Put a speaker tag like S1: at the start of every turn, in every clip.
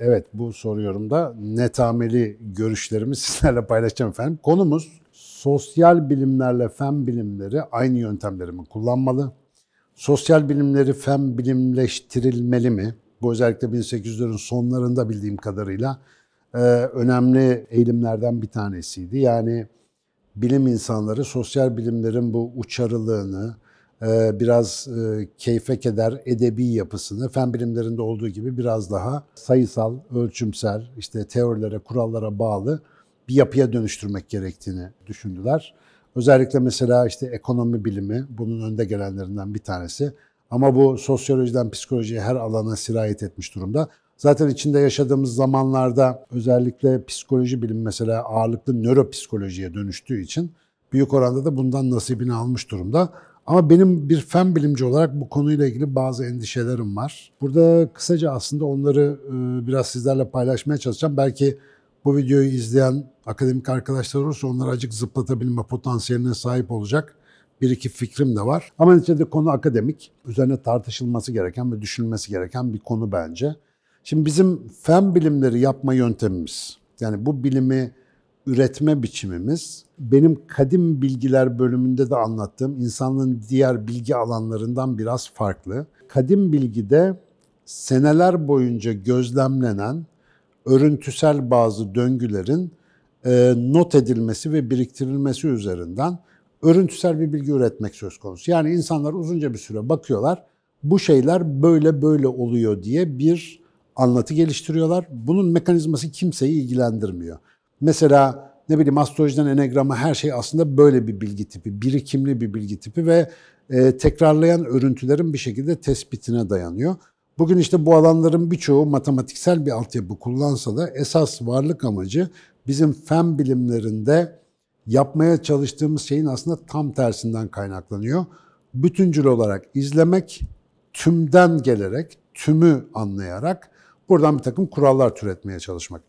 S1: Evet bu soruyorum da netameli görüşlerimi sizlerle paylaşacağım efendim. Konumuz sosyal bilimlerle fen bilimleri aynı yöntemleri mi kullanmalı? Sosyal bilimleri fen bilimleştirilmeli mi? Bu özellikle 1800'lerin sonlarında bildiğim kadarıyla e, önemli eğilimlerden bir tanesiydi. Yani bilim insanları sosyal bilimlerin bu uçarılığını, e, biraz e, keyfe keder edebi yapısını fen bilimlerinde olduğu gibi biraz daha sayısal, ölçümsel, işte teorilere, kurallara bağlı bir yapıya dönüştürmek gerektiğini düşündüler. Özellikle mesela işte ekonomi bilimi bunun önde gelenlerinden bir tanesi. Ama bu sosyolojiden psikolojiye her alana sirayet etmiş durumda. Zaten içinde yaşadığımız zamanlarda özellikle psikoloji bilimi mesela ağırlıklı nöropsikolojiye dönüştüğü için büyük oranda da bundan nasibini almış durumda. Ama benim bir fen bilimci olarak bu konuyla ilgili bazı endişelerim var. Burada kısaca aslında onları e, biraz sizlerle paylaşmaya çalışacağım. Belki bu videoyu izleyen akademik arkadaşlar olursa onları acık zıplatabilme potansiyeline sahip olacak bir iki fikrim de var. Ama neticede konu akademik. Üzerine tartışılması gereken ve düşünülmesi gereken bir konu bence. Şimdi bizim fen bilimleri yapma yöntemimiz, yani bu bilimi üretme biçimimiz benim kadim bilgiler bölümünde de anlattığım insanlığın diğer bilgi alanlarından biraz farklı. Kadim bilgide seneler boyunca gözlemlenen örüntüsel bazı döngülerin e, not edilmesi ve biriktirilmesi üzerinden örüntüsel bir bilgi üretmek söz konusu. Yani insanlar uzunca bir süre bakıyorlar, bu şeyler böyle böyle oluyor diye bir anlatı geliştiriyorlar. Bunun mekanizması kimseyi ilgilendirmiyor. Mesela ne bileyim astrolojiden enegrama her şey aslında böyle bir bilgi tipi, birikimli bir bilgi tipi ve e, tekrarlayan örüntülerin bir şekilde tespitine dayanıyor. Bugün işte bu alanların birçoğu matematiksel bir altyapı kullansa da esas varlık amacı bizim fen bilimlerinde yapmaya çalıştığımız şeyin aslında tam tersinden kaynaklanıyor. Bütüncül olarak izlemek, tümden gelerek, tümü anlayarak buradan bir takım kurallar türetmeye çalışmak.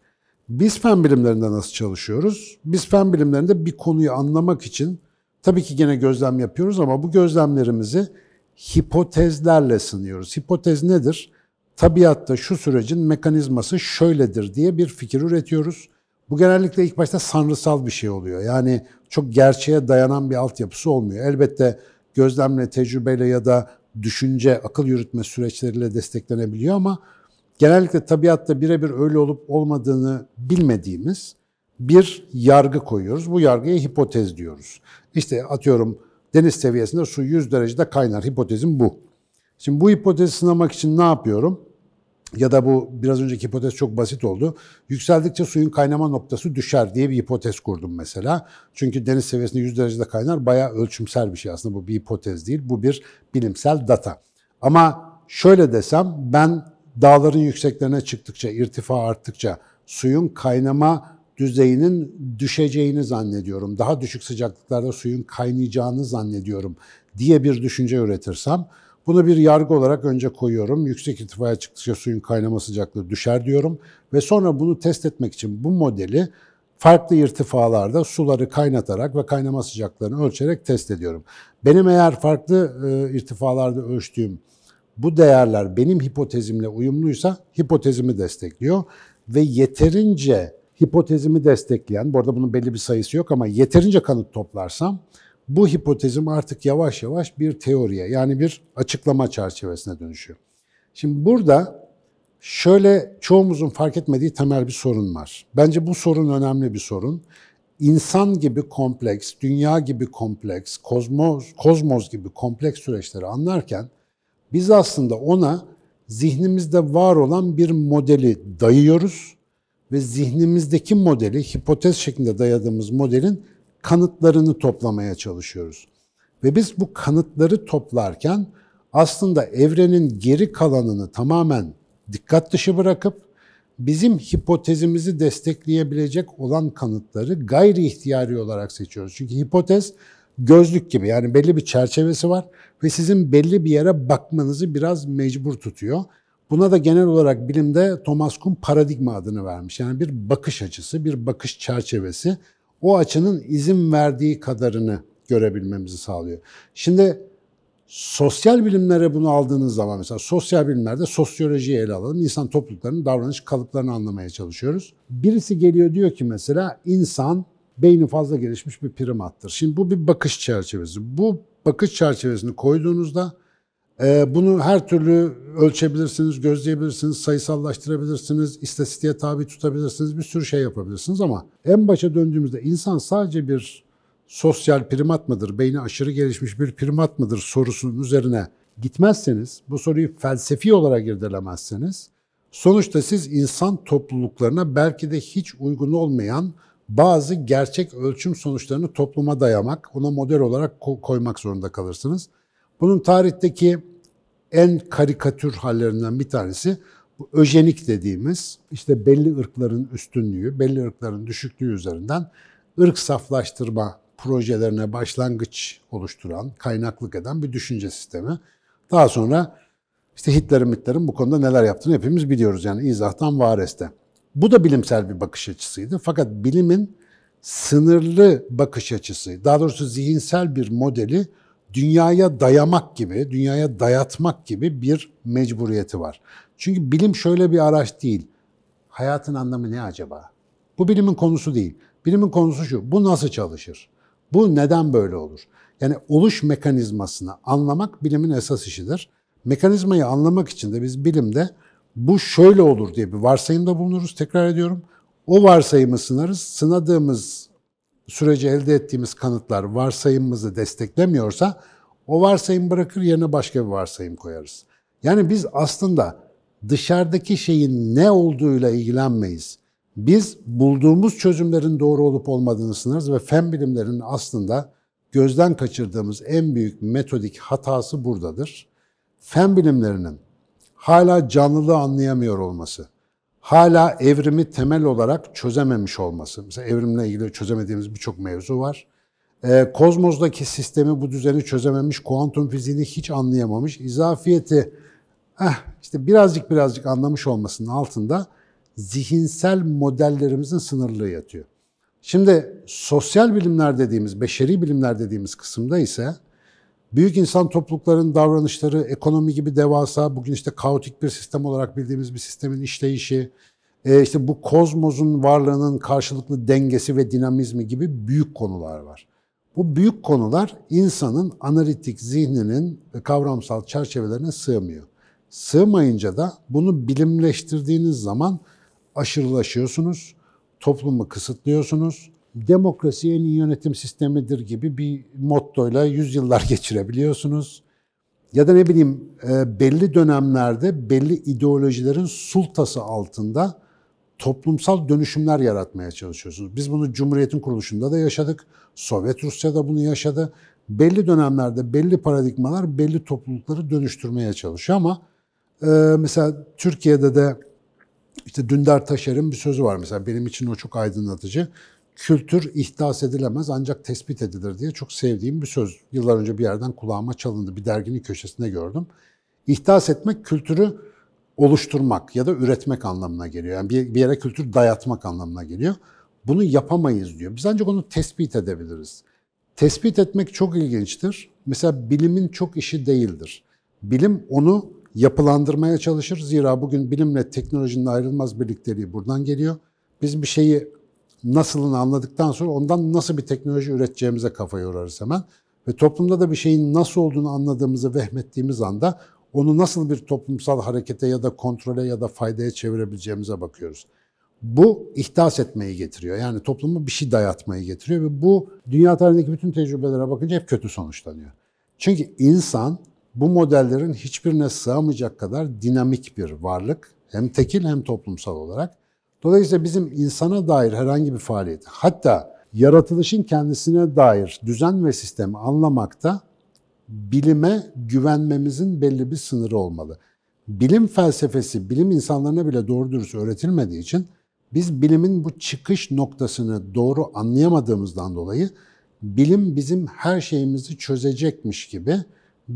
S1: Biz fen bilimlerinde nasıl çalışıyoruz? Biz fen bilimlerinde bir konuyu anlamak için tabii ki gene gözlem yapıyoruz ama bu gözlemlerimizi hipotezlerle sınıyoruz. Hipotez nedir? Tabiatta şu sürecin mekanizması şöyledir diye bir fikir üretiyoruz. Bu genellikle ilk başta sanrısal bir şey oluyor. Yani çok gerçeğe dayanan bir altyapısı olmuyor. Elbette gözlemle, tecrübeyle ya da düşünce, akıl yürütme süreçleriyle desteklenebiliyor ama genellikle tabiatta birebir öyle olup olmadığını bilmediğimiz bir yargı koyuyoruz. Bu yargıya hipotez diyoruz. İşte atıyorum deniz seviyesinde su 100 derecede kaynar. Hipotezim bu. Şimdi bu hipotezi sınamak için ne yapıyorum? Ya da bu biraz önceki hipotez çok basit oldu. Yükseldikçe suyun kaynama noktası düşer diye bir hipotez kurdum mesela. Çünkü deniz seviyesinde 100 derecede kaynar bayağı ölçümsel bir şey aslında. Bu bir hipotez değil. Bu bir bilimsel data. Ama şöyle desem ben dağların yükseklerine çıktıkça, irtifa arttıkça suyun kaynama düzeyinin düşeceğini zannediyorum. Daha düşük sıcaklıklarda suyun kaynayacağını zannediyorum diye bir düşünce üretirsem bunu bir yargı olarak önce koyuyorum. Yüksek irtifaya çıktıkça suyun kaynama sıcaklığı düşer diyorum ve sonra bunu test etmek için bu modeli farklı irtifalarda suları kaynatarak ve kaynama sıcaklarını ölçerek test ediyorum. Benim eğer farklı e, irtifalarda ölçtüğüm bu değerler benim hipotezimle uyumluysa hipotezimi destekliyor ve yeterince hipotezimi destekleyen, bu arada bunun belli bir sayısı yok ama yeterince kanıt toplarsam bu hipotezim artık yavaş yavaş bir teoriye yani bir açıklama çerçevesine dönüşüyor. Şimdi burada şöyle çoğumuzun fark etmediği temel bir sorun var. Bence bu sorun önemli bir sorun. İnsan gibi kompleks, dünya gibi kompleks, kozmos, kozmos gibi kompleks süreçleri anlarken biz aslında ona zihnimizde var olan bir modeli dayıyoruz ve zihnimizdeki modeli, hipotez şeklinde dayadığımız modelin kanıtlarını toplamaya çalışıyoruz. Ve biz bu kanıtları toplarken aslında evrenin geri kalanını tamamen dikkat dışı bırakıp bizim hipotezimizi destekleyebilecek olan kanıtları gayri ihtiyari olarak seçiyoruz. Çünkü hipotez gözlük gibi yani belli bir çerçevesi var ve sizin belli bir yere bakmanızı biraz mecbur tutuyor. Buna da genel olarak bilimde Thomas Kuhn paradigma adını vermiş. Yani bir bakış açısı, bir bakış çerçevesi o açının izin verdiği kadarını görebilmemizi sağlıyor. Şimdi sosyal bilimlere bunu aldığınız zaman mesela sosyal bilimlerde sosyolojiyi ele alalım. İnsan topluluklarının davranış kalıplarını anlamaya çalışıyoruz. Birisi geliyor diyor ki mesela insan beyni fazla gelişmiş bir primattır. Şimdi bu bir bakış çerçevesi. Bu bakış çerçevesini koyduğunuzda e, bunu her türlü ölçebilirsiniz, gözleyebilirsiniz, sayısallaştırabilirsiniz, istatistiğe tabi tutabilirsiniz, bir sürü şey yapabilirsiniz ama en başa döndüğümüzde insan sadece bir sosyal primat mıdır, beyni aşırı gelişmiş bir primat mıdır sorusunun üzerine gitmezseniz, bu soruyu felsefi olarak irdelemezseniz, sonuçta siz insan topluluklarına belki de hiç uygun olmayan bazı gerçek ölçüm sonuçlarını topluma dayamak, ona model olarak ko koymak zorunda kalırsınız. Bunun tarihteki en karikatür hallerinden bir tanesi bu öjenik dediğimiz işte belli ırkların üstünlüğü, belli ırkların düşüklüğü üzerinden ırk saflaştırma projelerine başlangıç oluşturan, kaynaklık eden bir düşünce sistemi. Daha sonra işte Hitler'in Hitler'in bu konuda neler yaptığını hepimiz biliyoruz yani izahtan vareste. Bu da bilimsel bir bakış açısıydı. Fakat bilimin sınırlı bakış açısı, daha doğrusu zihinsel bir modeli dünyaya dayamak gibi, dünyaya dayatmak gibi bir mecburiyeti var. Çünkü bilim şöyle bir araç değil. Hayatın anlamı ne acaba? Bu bilimin konusu değil. Bilimin konusu şu, bu nasıl çalışır? Bu neden böyle olur? Yani oluş mekanizmasını anlamak bilimin esas işidir. Mekanizmayı anlamak için de biz bilimde bu şöyle olur diye bir varsayımda bulunuruz. Tekrar ediyorum. O varsayımı sınarız. Sınadığımız sürece elde ettiğimiz kanıtlar varsayımımızı desteklemiyorsa o varsayım bırakır yerine başka bir varsayım koyarız. Yani biz aslında dışarıdaki şeyin ne olduğuyla ilgilenmeyiz. Biz bulduğumuz çözümlerin doğru olup olmadığını sınarız ve fen bilimlerinin aslında gözden kaçırdığımız en büyük metodik hatası buradadır. Fen bilimlerinin hala canlılığı anlayamıyor olması, hala evrimi temel olarak çözememiş olması. Mesela evrimle ilgili çözemediğimiz birçok mevzu var. Ee, kozmozdaki sistemi, bu düzeni çözememiş, kuantum fiziğini hiç anlayamamış, izafiyeti eh, işte birazcık birazcık anlamış olmasının altında zihinsel modellerimizin sınırlığı yatıyor. Şimdi sosyal bilimler dediğimiz, beşeri bilimler dediğimiz kısımda ise Büyük insan toplulukların davranışları, ekonomi gibi devasa, bugün işte kaotik bir sistem olarak bildiğimiz bir sistemin işleyişi, e, işte bu kozmozun varlığının karşılıklı dengesi ve dinamizmi gibi büyük konular var. Bu büyük konular insanın analitik zihninin kavramsal çerçevelerine sığmıyor. Sığmayınca da bunu bilimleştirdiğiniz zaman aşırılaşıyorsunuz, toplumu kısıtlıyorsunuz, demokrasi en iyi yönetim sistemidir gibi bir mottoyla yüzyıllar geçirebiliyorsunuz. Ya da ne bileyim e, belli dönemlerde belli ideolojilerin sultası altında toplumsal dönüşümler yaratmaya çalışıyorsunuz. Biz bunu Cumhuriyet'in kuruluşunda da yaşadık. Sovyet Rusya da bunu yaşadı. Belli dönemlerde belli paradigmalar belli toplulukları dönüştürmeye çalışıyor ama e, mesela Türkiye'de de işte Dündar Taşer'in bir sözü var mesela benim için o çok aydınlatıcı kültür ihdas edilemez ancak tespit edilir diye çok sevdiğim bir söz. Yıllar önce bir yerden kulağıma çalındı. Bir derginin köşesinde gördüm. İhdas etmek kültürü oluşturmak ya da üretmek anlamına geliyor. Yani bir, yere kültür dayatmak anlamına geliyor. Bunu yapamayız diyor. Biz ancak onu tespit edebiliriz. Tespit etmek çok ilginçtir. Mesela bilimin çok işi değildir. Bilim onu yapılandırmaya çalışır. Zira bugün bilimle teknolojinin ayrılmaz birlikteliği buradan geliyor. Biz bir şeyi nasılını anladıktan sonra ondan nasıl bir teknoloji üreteceğimize kafa yorarız hemen. Ve toplumda da bir şeyin nasıl olduğunu anladığımızı vehmettiğimiz anda onu nasıl bir toplumsal harekete ya da kontrole ya da faydaya çevirebileceğimize bakıyoruz. Bu ihdas etmeyi getiriyor. Yani topluma bir şey dayatmayı getiriyor ve bu dünya tarihindeki bütün tecrübelere bakınca hep kötü sonuçlanıyor. Çünkü insan bu modellerin hiçbirine sığamayacak kadar dinamik bir varlık. Hem tekil hem toplumsal olarak. Dolayısıyla bizim insana dair herhangi bir faaliyet, hatta yaratılışın kendisine dair düzen ve sistemi anlamakta bilime güvenmemizin belli bir sınırı olmalı. Bilim felsefesi, bilim insanlarına bile doğru dürüst öğretilmediği için biz bilimin bu çıkış noktasını doğru anlayamadığımızdan dolayı bilim bizim her şeyimizi çözecekmiş gibi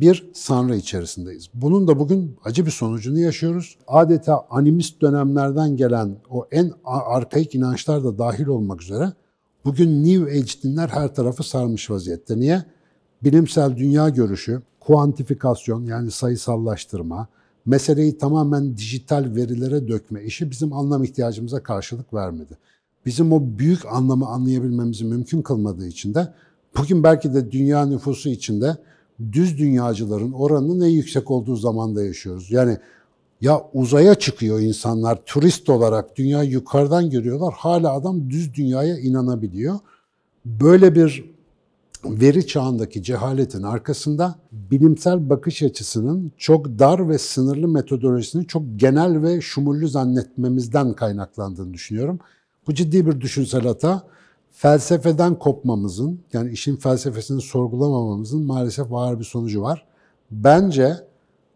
S1: bir sanrı içerisindeyiz. Bunun da bugün acı bir sonucunu yaşıyoruz. Adeta animist dönemlerden gelen o en arkaik inançlar da dahil olmak üzere bugün New Age dinler her tarafı sarmış vaziyette. Niye? Bilimsel dünya görüşü, kuantifikasyon yani sayısallaştırma, meseleyi tamamen dijital verilere dökme işi bizim anlam ihtiyacımıza karşılık vermedi. Bizim o büyük anlamı anlayabilmemizi mümkün kılmadığı için de bugün belki de dünya nüfusu içinde düz dünyacıların oranının en yüksek olduğu zamanda yaşıyoruz. Yani ya uzaya çıkıyor insanlar turist olarak dünya yukarıdan görüyorlar. Hala adam düz dünyaya inanabiliyor. Böyle bir veri çağındaki cehaletin arkasında bilimsel bakış açısının çok dar ve sınırlı metodolojisini çok genel ve şumullü zannetmemizden kaynaklandığını düşünüyorum. Bu ciddi bir düşünsel hata felsefeden kopmamızın, yani işin felsefesini sorgulamamamızın maalesef ağır bir sonucu var. Bence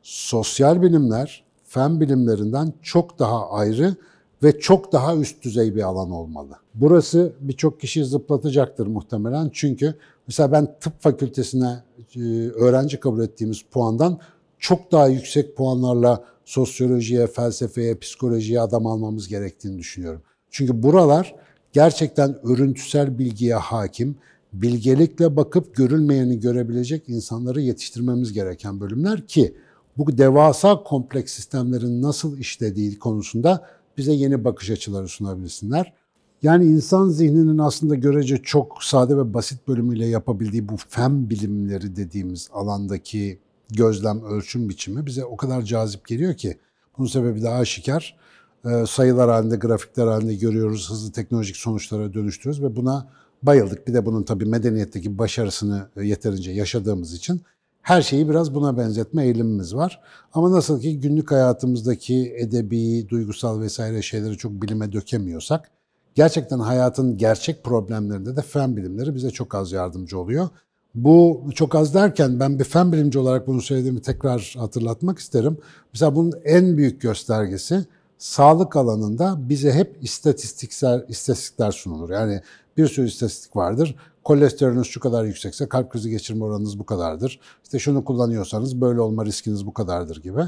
S1: sosyal bilimler fen bilimlerinden çok daha ayrı ve çok daha üst düzey bir alan olmalı. Burası birçok kişi zıplatacaktır muhtemelen çünkü mesela ben tıp fakültesine e, öğrenci kabul ettiğimiz puandan çok daha yüksek puanlarla sosyolojiye, felsefeye, psikolojiye adam almamız gerektiğini düşünüyorum. Çünkü buralar gerçekten örüntüsel bilgiye hakim, bilgelikle bakıp görülmeyeni görebilecek insanları yetiştirmemiz gereken bölümler ki bu devasa kompleks sistemlerin nasıl işlediği konusunda bize yeni bakış açıları sunabilsinler. Yani insan zihninin aslında görece çok sade ve basit bölümüyle yapabildiği bu fen bilimleri dediğimiz alandaki gözlem, ölçüm biçimi bize o kadar cazip geliyor ki bunun sebebi daha aşikar ee, sayılar halinde, grafikler halinde görüyoruz, hızlı teknolojik sonuçlara dönüştürüyoruz ve buna bayıldık. Bir de bunun tabii medeniyetteki başarısını e, yeterince yaşadığımız için her şeyi biraz buna benzetme eğilimimiz var. Ama nasıl ki günlük hayatımızdaki edebi, duygusal vesaire şeyleri çok bilime dökemiyorsak, gerçekten hayatın gerçek problemlerinde de fen bilimleri bize çok az yardımcı oluyor. Bu çok az derken ben bir fen bilimci olarak bunu söylediğimi tekrar hatırlatmak isterim. Mesela bunun en büyük göstergesi sağlık alanında bize hep istatistiksel istatistikler sunulur. Yani bir sürü istatistik vardır. Kolesterolünüz şu kadar yüksekse kalp krizi geçirme oranınız bu kadardır. İşte şunu kullanıyorsanız böyle olma riskiniz bu kadardır gibi.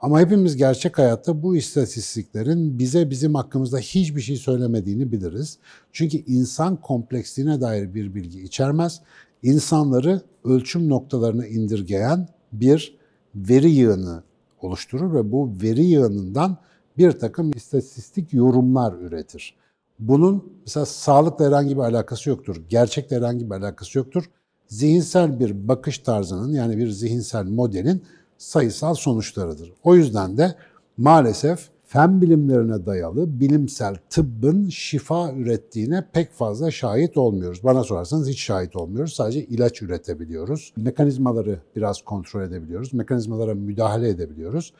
S1: Ama hepimiz gerçek hayatta bu istatistiklerin bize bizim hakkımızda hiçbir şey söylemediğini biliriz. Çünkü insan kompleksliğine dair bir bilgi içermez. İnsanları ölçüm noktalarını indirgeyen bir veri yığını oluşturur ve bu veri yığınından bir takım istatistik yorumlar üretir. Bunun mesela sağlıkla herhangi bir alakası yoktur, gerçekle herhangi bir alakası yoktur. Zihinsel bir bakış tarzının yani bir zihinsel modelin sayısal sonuçlarıdır. O yüzden de maalesef fen bilimlerine dayalı bilimsel tıbbın şifa ürettiğine pek fazla şahit olmuyoruz. Bana sorarsanız hiç şahit olmuyoruz. Sadece ilaç üretebiliyoruz. Mekanizmaları biraz kontrol edebiliyoruz. Mekanizmalara müdahale edebiliyoruz.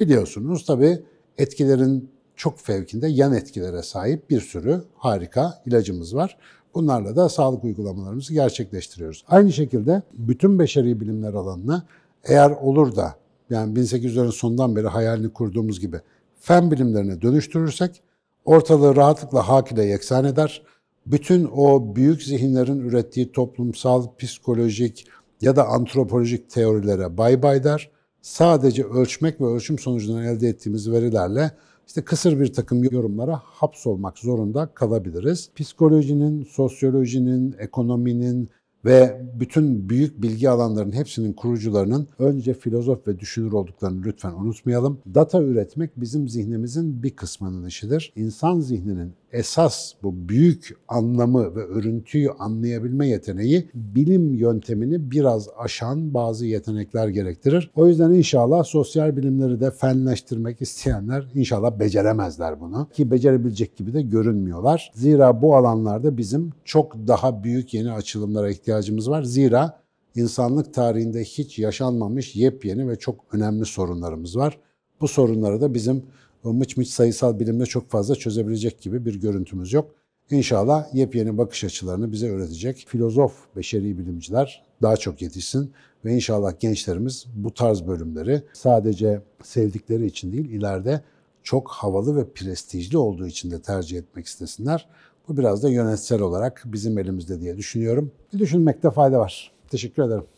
S1: Biliyorsunuz tabii etkilerin çok fevkinde yan etkilere sahip bir sürü harika ilacımız var. Bunlarla da sağlık uygulamalarımızı gerçekleştiriyoruz. Aynı şekilde bütün beşeri bilimler alanına eğer olur da yani 1800'lerin sonundan beri hayalini kurduğumuz gibi fen bilimlerine dönüştürürsek ortalığı rahatlıkla hak ile yeksan eder. Bütün o büyük zihinlerin ürettiği toplumsal, psikolojik ya da antropolojik teorilere bay bay der sadece ölçmek ve ölçüm sonucundan elde ettiğimiz verilerle işte kısır bir takım yorumlara hapsolmak zorunda kalabiliriz. Psikolojinin, sosyolojinin, ekonominin ve bütün büyük bilgi alanlarının hepsinin kurucularının önce filozof ve düşünür olduklarını lütfen unutmayalım. Data üretmek bizim zihnimizin bir kısmının işidir. İnsan zihninin esas bu büyük anlamı ve örüntüyü anlayabilme yeteneği bilim yöntemini biraz aşan bazı yetenekler gerektirir. O yüzden inşallah sosyal bilimleri de fenleştirmek isteyenler inşallah beceremezler bunu. Ki becerebilecek gibi de görünmüyorlar. Zira bu alanlarda bizim çok daha büyük yeni açılımlara ihtiyacımız var. Zira insanlık tarihinde hiç yaşanmamış yepyeni ve çok önemli sorunlarımız var. Bu sorunları da bizim o mıç mıç sayısal bilimde çok fazla çözebilecek gibi bir görüntümüz yok. İnşallah yepyeni bakış açılarını bize öğretecek filozof beşeri bilimciler daha çok yetişsin ve inşallah gençlerimiz bu tarz bölümleri sadece sevdikleri için değil ileride çok havalı ve prestijli olduğu için de tercih etmek istesinler. Bu biraz da yönetsel olarak bizim elimizde diye düşünüyorum. Bir düşünmekte fayda var. Teşekkür ederim.